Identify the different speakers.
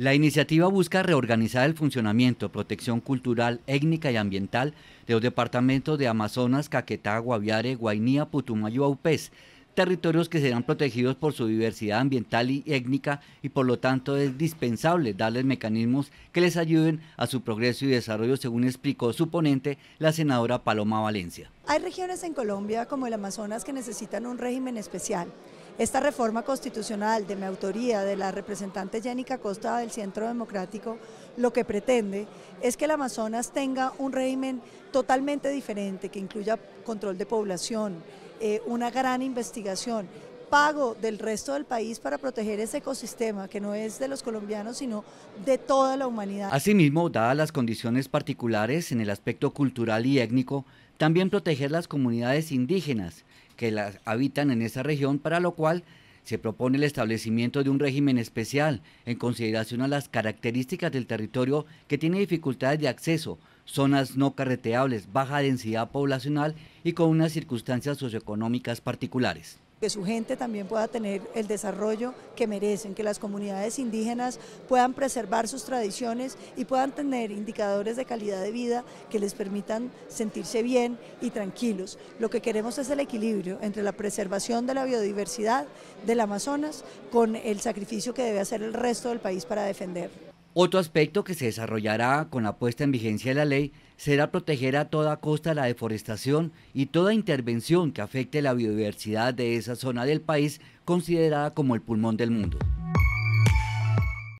Speaker 1: La iniciativa busca reorganizar el funcionamiento, protección cultural, étnica y ambiental de los departamentos de Amazonas, Caquetá, Guaviare, Guainía, Putumayo, Aupés, territorios que serán protegidos por su diversidad ambiental y étnica y por lo tanto es dispensable darles mecanismos que les ayuden a su progreso y desarrollo, según explicó su ponente, la senadora Paloma Valencia.
Speaker 2: Hay regiones en Colombia como el Amazonas que necesitan un régimen especial esta reforma constitucional de mi autoría de la representante Yénica Costa del Centro Democrático lo que pretende es que el Amazonas tenga un régimen totalmente diferente que incluya control de población, eh, una gran investigación pago del resto del país para proteger ese ecosistema que no es de los colombianos, sino de toda la humanidad.
Speaker 1: Asimismo, dadas las condiciones particulares en el aspecto cultural y étnico, también proteger las comunidades indígenas que las habitan en esa región, para lo cual se propone el establecimiento de un régimen especial en consideración a las características del territorio que tiene dificultades de acceso, zonas no carreteables, baja densidad poblacional y con unas circunstancias socioeconómicas particulares
Speaker 2: que su gente también pueda tener el desarrollo que merecen, que las comunidades indígenas puedan preservar sus tradiciones y puedan tener indicadores de calidad de vida que les permitan sentirse bien y tranquilos. Lo que queremos es el equilibrio entre la preservación de la biodiversidad del Amazonas con el sacrificio que debe hacer el resto del país para defender.
Speaker 1: Otro aspecto que se desarrollará con la puesta en vigencia de la ley será proteger a toda costa la deforestación y toda intervención que afecte la biodiversidad de esa zona del país considerada como el pulmón del mundo.